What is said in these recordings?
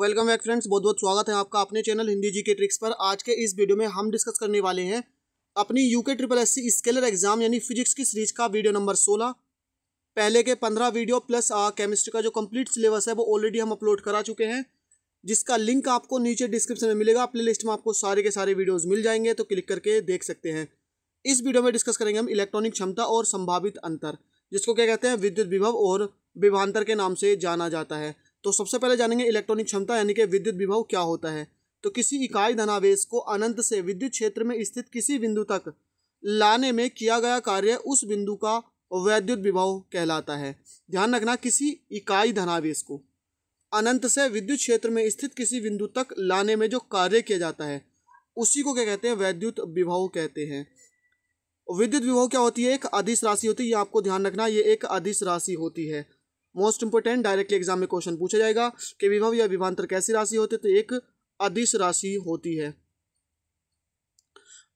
welcome back friends बहुत बहुत स्वागत है आपका अपने चैनल हिंदी जी के ट्रिक्स पर आज के इस वीडियो में हम डिस्कस करने वाले हैं अपनी UK triple S C scaler exam यानी फिजिक्स की सीरीज का वीडियो नंबर सोलह पहले के पंद्रह वीडियो प्लस केमिस्ट्री का जो कंप्लीट सिलेबस है वो ऑलरेडी हम अपलोड करा चुके हैं जिसका लिंक आपको नीचे डिस्क्रिप्शन में मिलेगा प्ले में आपको सारे के सारे वीडियोज़ मिल जाएंगे तो क्लिक करके देख सकते हैं इस वीडियो में डिस्कस करेंगे हम इलेक्ट्रॉनिक क्षमता और संभावित अंतर जिसको क्या कहते हैं विद्युत विभव और विभांतर के नाम से जाना जाता है तो सबसे पहले जानेंगे इलेक्ट्रॉनिक क्षमता यानी कि विद्युत विभव क्या होता है तो किसी इकाई धनावेश को अनंत से विद्युत क्षेत्र में स्थित किसी बिंदु तक लाने में किया गया कार्य उस बिंदु का वैद्युत विभव कहलाता है ध्यान रखना किसी इकाई धनावेश को अनंत से विद्युत क्षेत्र में स्थित किसी बिंदु तक लाने में जो कार्य किया जाता है उसी को क्या कहते हैं वैद्युत विभव कहते हैं विद्युत विभव क्या होती है एक अधिस राशि होती है ये आपको ध्यान रखना ये एक अधिस राशि होती है मोस्ट इंपोर्टेंट डायरेक्टली एग्जाम में क्वेश्चन पूछा जाएगा कि विभव या विभांतर कैसी राशि होती है तो एक अदिश राशि होती है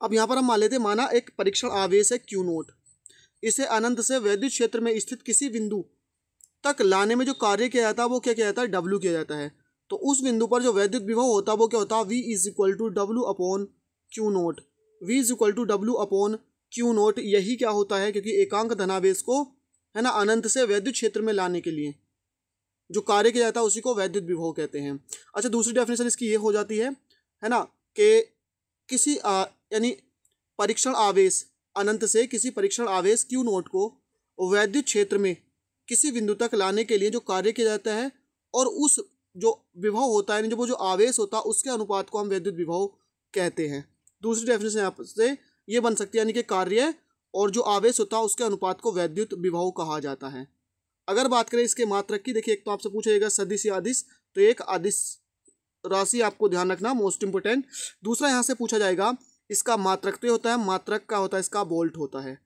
अब यहाँ पर हम मान लेते हैं माना एक परीक्षण आवेश है क्यू नोट इसे अनंत से वैद्युत क्षेत्र में स्थित किसी बिंदु तक लाने में जो कार्य किया जाता है वो क्या किया जाता है डब्ल्यू किया जाता है तो उस बिंदु पर जो वैद्युत विभव होता है वो क्या होता है V is equal to W upon Q nought V is equal to W upon Q nought यही क्या होता है क्योंकि एकांक धनावेश को है ना अनंत से वैद्युत क्षेत्र में लाने के लिए जो कार्य किया जाता है उसी को वैद्युत विभव कहते हैं अच्छा दूसरी डेफिनेशन इसकी ये हो जाती है है ना कि किसी यानी परीक्षण आवेश अनंत से किसी परीक्षण आवेश क्यू नोट को वैद्युत क्षेत्र में किसी बिंदु तक लाने के लिए जो कार्य किया जाता है और उस जो विभव होता है जो वो जो आवेश होता है उसके अनुपात को हम वैद्युत विभव कहते हैं दूसरी डेफिनेशन आपसे ये बन सकती है यानी कि कार्य और जो आवेश होता है उसके अनुपात को वैद्युत विभव कहा जाता है अगर बात करें इसके मात्रक की देखिए एक तो आपसे पूछेगा सदिश या आदिश तो एक आदिश राशि आपको ध्यान रखना मोस्ट इंपोर्टेंट दूसरा यहाँ से पूछा जाएगा इसका मात्रक तो होता है मात्रक का होता है इसका बोल्ट होता है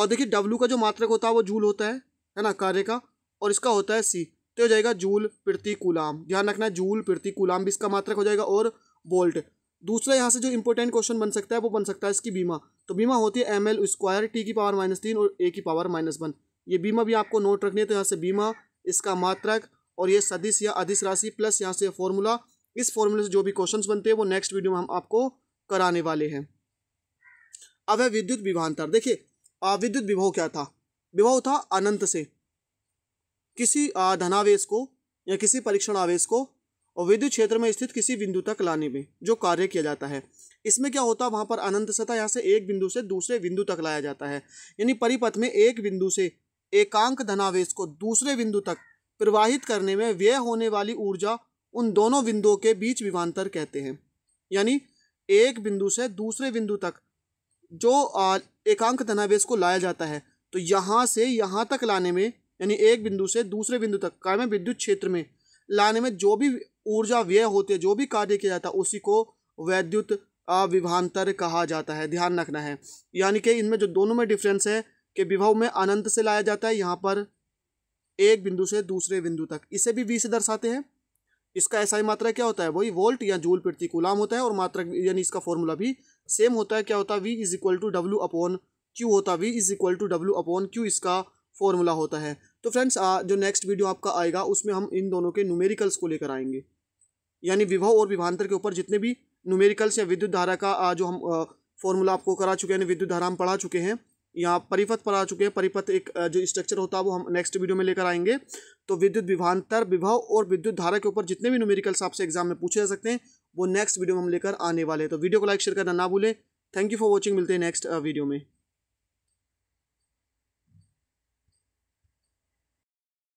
और देखिए डब्लू का जो मात्रक होता है वो जूल होता है है ना कार्य का और इसका होता है सी तो हो जाएगा जूल प्रति कुलाम ध्यान रखना जूल प्रति कुलाम भी इसका मात्रक हो जाएगा और बोल्ट दूसरा यहाँ से जो इंपॉर्टेंट क्वेश्चन बन सकता है वो बन सकता है इसकी बीमा तो बीमा होती है एम एल स्क्वायर टी की पावर माइनस तीन और ए की पावर माइनस वन ये बीमा भी आपको नोट रखनी है तो यहाँ से बीमा इसका मात्रक और ये सदिश या अधिस राशि प्लस यहाँ से फॉर्मूला इस फॉर्मूले से जो भी क्वेश्चन बनते हैं वो नेक्स्ट वीडियो में हम आपको कराने वाले हैं अब है विद्युत विभांतर देखिए विद्युत विभव क्या था विभव था अनंत से किसी धनावेश को या किसी परीक्षण आवेश को और विद्युत क्षेत्र में स्थित किसी बिंदु तक लाने में जो कार्य किया जाता है इसमें क्या होता है वहाँ पर अनंत सतह यहाँ से एक बिंदु से दूसरे बिंदु तक लाया जाता है यानी परिपथ में एक बिंदु से एकांक धनावेश को दूसरे बिंदु तक प्रवाहित करने में व्यय होने वाली ऊर्जा उन दोनों बिंदुओं के बीच विमांतर कहते हैं यानी एक बिंदु से दूसरे बिंदु तक जो एकांक धनावेश को लाया जाता है तो यहाँ से यहाँ तक लाने में यानी एक बिंदु से दूसरे बिंदु तक कार्य में विद्युत क्षेत्र में लाने में जो भी ऊर्जा व्यय होती है जो भी कार्य किया जाता है उसी को वैद्युत विभांतर कहा जाता है ध्यान रखना है यानी कि इनमें जो दोनों में डिफरेंस है कि विभव में अनंत से लाया जाता है यहाँ पर एक बिंदु से दूसरे बिंदु तक इसे भी वी से दर्शाते हैं इसका ऐसा ही मात्रा क्या होता है वही वोल्ट या जूल प्रति गुलाम होता है और मात्रा यानी इसका फॉर्मूला भी सेम होता है क्या होता है V is equal to W upon Q होता है V is equal to W upon Q इसका फॉर्मूला होता है तो फ्रेंड्स जो नेक्स्ट वीडियो आपका आएगा उसमें हम इन दोनों के न्यूमेरिकल्स को लेकर आएंगे यानी विभव और विभांतर के ऊपर जितने भी न्यूमेरिकल्स या विद्युत धारा का जो हम फॉर्मूला आपको करा चुके हैं विद्युत धारा हम पढ़ा चुके हैं या परिपथ पढ़ा चुके हैं परिपथ एक जो स्ट्रक्चर होता है वो हम नेक्स्ट वीडियो में लेकर आएंगे तो विद्युत विभांतर विभव और विद्युत धारा के ऊपर जितने भी न्यूमेरिकल्स आपसे एग्जाम में पूछे जा सकते हैं वो नेक्स्ट वीडियो में हम लेकर आने वाले हैं तो वीडियो को लाइक शेयर करना ना भूलें थैंक यू फॉर वॉचिंग मिलते हैं नेक्स्ट वीडियो में